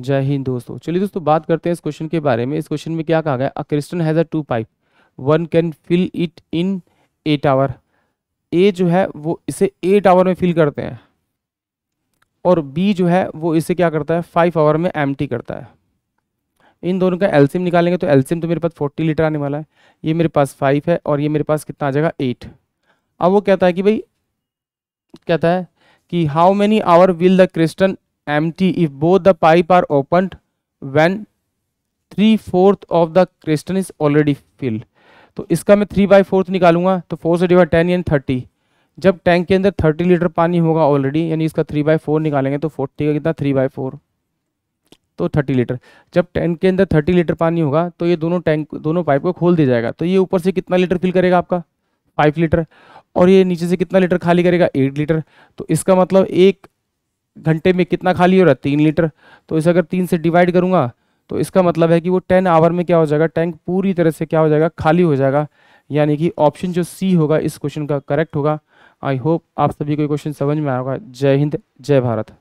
जय हिंद दोस्तों चलिए दोस्तों बात करते हैं इस क्वेश्चन के बारे में इस क्वेश्चन में क्या कहा गया अ क्रिस्टन has a two pipe one can fill it in eight hour a जो है वो इसे एट आवर में फिल करते हैं और बी जो है वो इसे क्या करता है फाइव आवर में एम करता है इन दोनों का एल्सियम निकालेंगे तो एल्सियम तो मेरे पास फोर्टी लीटर आने वाला है ये मेरे पास फाइव है और ये मेरे पास कितना आ जाएगा एट अब वो कहता है कि भाई कहता है कि how many hour will the क्रिस्टन empty if both the pipe are opened when three fourth of the क्रिस्टन इज ऑलरेडी फिल तो इसका मैं थ्री बाई फोर्थ निकालूंगा तो फोर से डिवाइड टेन यानी थर्टी जब टैंक के अंदर थर्टी लीटर पानी होगा ऑलरेडी यानी इसका थ्री बाई फोर निकालेंगे तो फोर्टी का कितना थ्री बाई फोर तो थर्टी लीटर जब टैंक के अंदर थर्टी लीटर पानी होगा तो ये दोनों टैंक दोनों पाइप को खोल दिया जाएगा तो ये ऊपर से कितना लीटर फिल करेगा आपका फाइव लीटर और ये नीचे से कितना लीटर खाली करेगा एट लीटर तो इसका मतलब एक घंटे में कितना खाली हो रहा है तीन लीटर तो इसे अगर तीन से डिवाइड करूँगा तो इसका मतलब है कि वो टेन आवर में क्या हो जाएगा टैंक पूरी तरह से क्या हो जाएगा खाली हो जाएगा यानी कि ऑप्शन जो सी होगा इस क्वेश्चन का करेक्ट होगा आई होप आप सभी को क्वेश्चन समझ में आएगा जय हिंद जय भारत